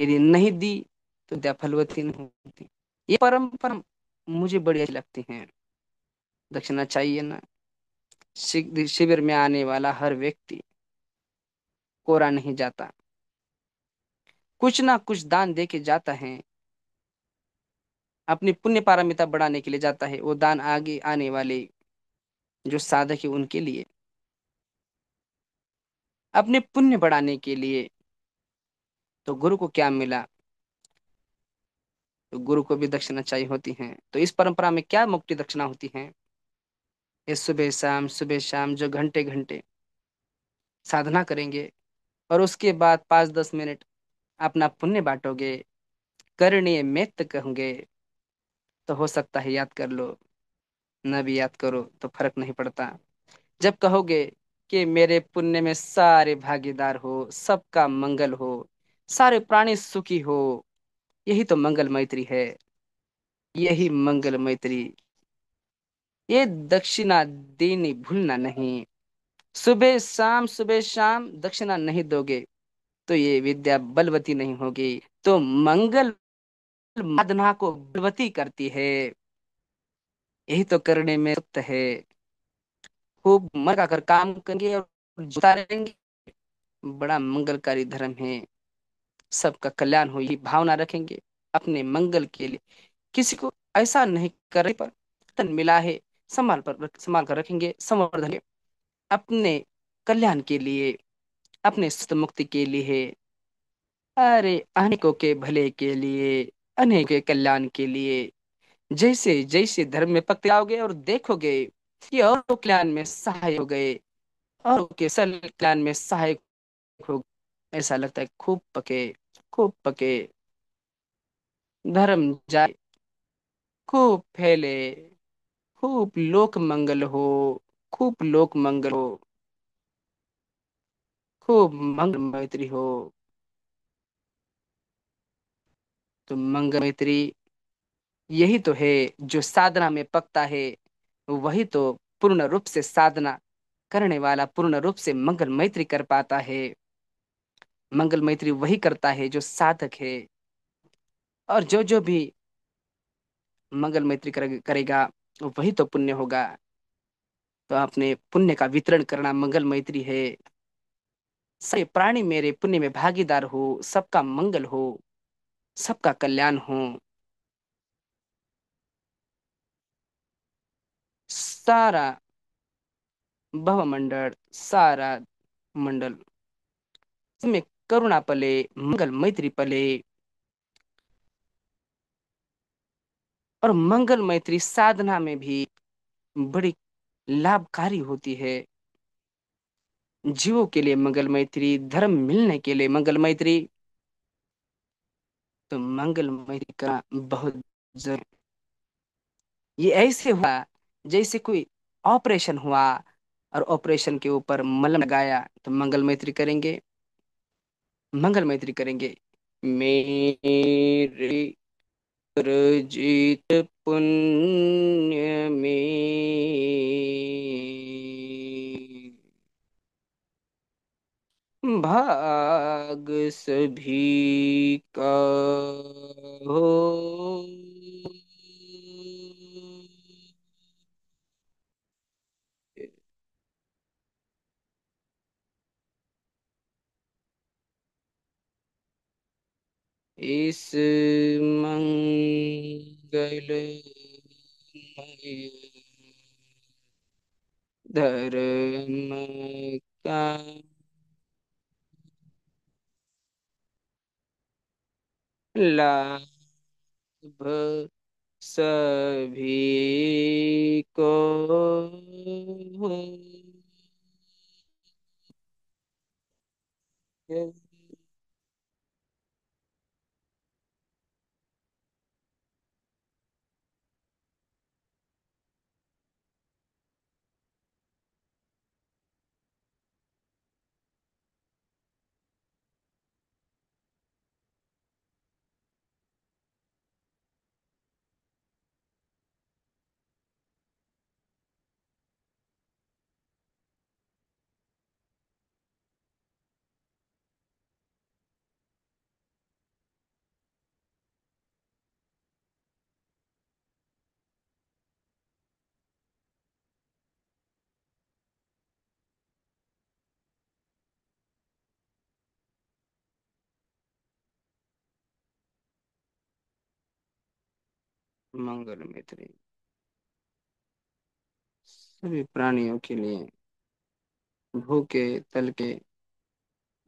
यदि नहीं दी तो दया फलवती नहीं होती ये परंपरा मुझे बड़ी अच्छी लगती है दक्षिणा चाहिए ना शिविर में आने वाला हर व्यक्ति कोरा नहीं जाता कुछ ना कुछ दान दे के जाता है अपनी पुण्य पारमिता बढ़ाने के लिए जाता है वो दान आगे आने वाले जो साधक है उनके लिए अपने पुण्य बढ़ाने के लिए तो गुरु को क्या मिला तो गुरु को भी दक्षिणा चाहिए होती है तो इस परंपरा में क्या मुक्ति दक्षिणा होती है ये सुबह शाम सुबह शाम जो घंटे घंटे साधना करेंगे और उसके बाद पाँच दस मिनट अपना पुण्य बांटोगे करणीय मित्त कहोगे तो हो सकता है याद कर लो न भी याद करो तो फर्क नहीं पड़ता जब कहोगे कि मेरे पुण्य में सारे भागीदार हो सबका मंगल हो सारे प्राणी सुखी हो यही तो मंगल मैत्री है यही मंगल मैत्री ये दक्षिणा देनी भूलना नहीं सुबह शाम सुबह शाम दक्षिणा नहीं दोगे तो ये विद्या बलवती नहीं होगी तो मंगल साधना को बलवती करती है यही तो करने में सत्य है खूब मर का कर काम करेंगे और जुटा रहेंगे बड़ा मंगलकारी धर्म है सबका कल्याण हो यही भावना रखेंगे अपने मंगल के लिए किसी को ऐसा नहीं करने पर तन मिला है संभाल पर संभाल कर रखेंगे संवर्धन अपने कल्याण के लिए अपने सुत मुक्ति के लिए अरे अनेकों के भले के लिए अनेक के कल्याण के लिए जैसे जैसे धर्म में पकते आओगे और देखोगे कि और कल्याण में सहाय हो गए और के सल कल्याण में सहायक हो गए ऐसा लगता है खूब पके खूब पके धर्म जाए खूब फैले खूब लोक मंगल हो खूब लोक मंगल हो खूब मंगल मैत्री हो तो मंगल मैत्री यही तो है जो साधना में पकता है वही तो पूर्ण रूप से साधना करने वाला पूर्ण रूप से मंगल मैत्री कर पाता है मंगल मैत्री वही करता है जो साधक है और जो जो भी मंगल मैत्री करेगा वही तो पुण्य होगा तो आपने पुण्य का वितरण करना मंगल मैत्री है सभी प्राणी मेरे पुण्य में भागीदार हो सबका मंगल हो सबका कल्याण हो सारा भवमंडल सारा मंडल में करुणा पले मंगल मैत्री पले और मंगल मैत्री साधना में भी बड़ी लाभकारी होती है जीवों के लिए मंगल मैत्री धर्म मिलने के लिए मंगल मैत्री तो मंगल मैत्री का बहुत ये ऐसे हुआ जैसे कोई ऑपरेशन हुआ और ऑपरेशन के ऊपर मलम लगाया तो मंगल मैत्री करेंगे मंगल मैत्री करेंगे मेरे अर्जित पुण्य में भाग सभी का हो इस मंगल धर्म का लाभ सभी को हो मंगल मैत्री सभी प्राणियों के लिए भू के तल के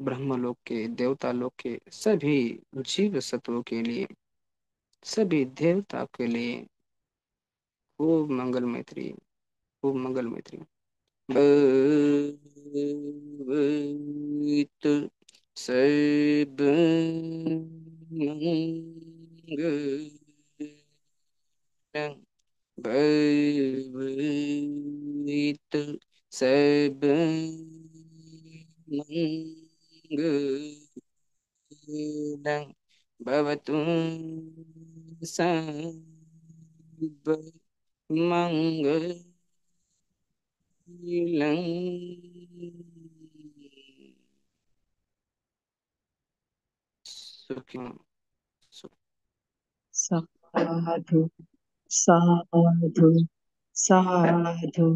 ब्रह्मलोक के देवता लोक के सभी जीव सत्वों के लिए सभी देवता के लिए खूब मंगल मैत्री खूब मंगल मैत्री सब मंगल năng bởi tự sẽ bên người đang bà bà tuôn xa bởi mang người lặng Sukha. Sukha. Sukha. sadhu, sadhu.